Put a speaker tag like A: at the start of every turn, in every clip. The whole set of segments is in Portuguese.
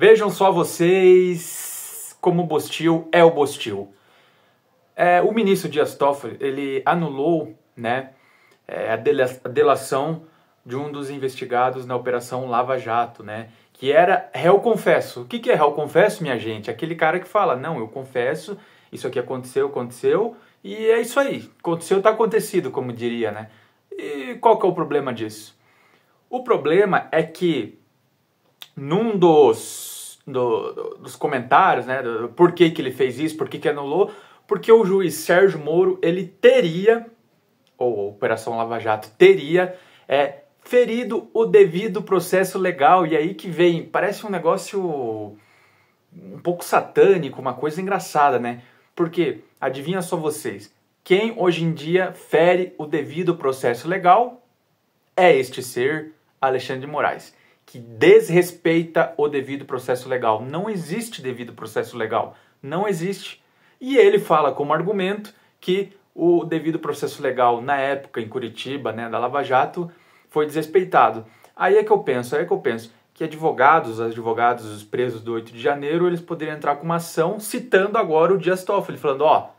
A: Vejam só vocês como o Bostil é o Bostil. É, o ministro Dias Toffoli, ele anulou né, é, a delação de um dos investigados na Operação Lava Jato, né? Que era réu confesso. O que, que é réu confesso, minha gente? Aquele cara que fala, não, eu confesso, isso aqui aconteceu, aconteceu, e é isso aí. Aconteceu, tá acontecido, como diria, né? E qual que é o problema disso? O problema é que num dos do, do, dos comentários, né? Do, por que, que ele fez isso, por que, que anulou, porque o juiz Sérgio Moro ele teria, ou a Operação Lava Jato teria, é, ferido o devido processo legal. E aí que vem, parece um negócio um pouco satânico, uma coisa engraçada, né? Porque, adivinha só vocês, quem hoje em dia fere o devido processo legal é este ser, Alexandre de Moraes que desrespeita o devido processo legal. Não existe devido processo legal. Não existe. E ele fala como argumento que o devido processo legal na época em Curitiba, né, da Lava Jato, foi desrespeitado. Aí é que eu penso, aí é que eu penso que advogados, advogados dos presos do 8 de janeiro, eles poderiam entrar com uma ação citando agora o Dias Toffoli, falando, ó,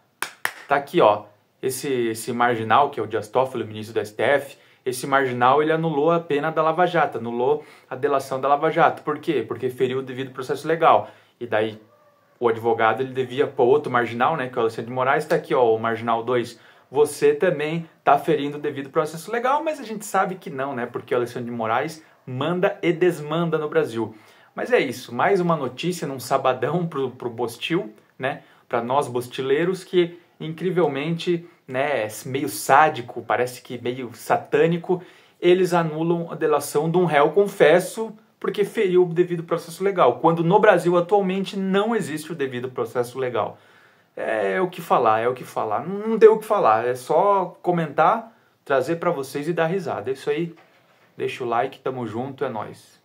A: tá aqui, ó, esse, esse marginal que é o Dias Toffoli, o ministro do STF, esse marginal ele anulou a pena da Lava Jato, anulou a delação da Lava Jato. Por quê? Porque feriu o devido processo legal. E daí o advogado ele devia para outro marginal, né, que é o Alexandre de Moraes, está aqui, ó, o marginal 2. Você também está ferindo o devido processo legal, mas a gente sabe que não, né, porque o Alexandre de Moraes manda e desmanda no Brasil. Mas é isso, mais uma notícia num sabadão pro, pro Bostil, né, para nós bostileiros que incrivelmente né, meio sádico, parece que meio satânico, eles anulam a delação de um réu confesso porque feriu o devido processo legal, quando no Brasil atualmente não existe o devido processo legal. É, é o que falar, é o que falar. Não tem o que falar, é só comentar, trazer para vocês e dar risada. É isso aí. Deixa o like, tamo junto, é nós.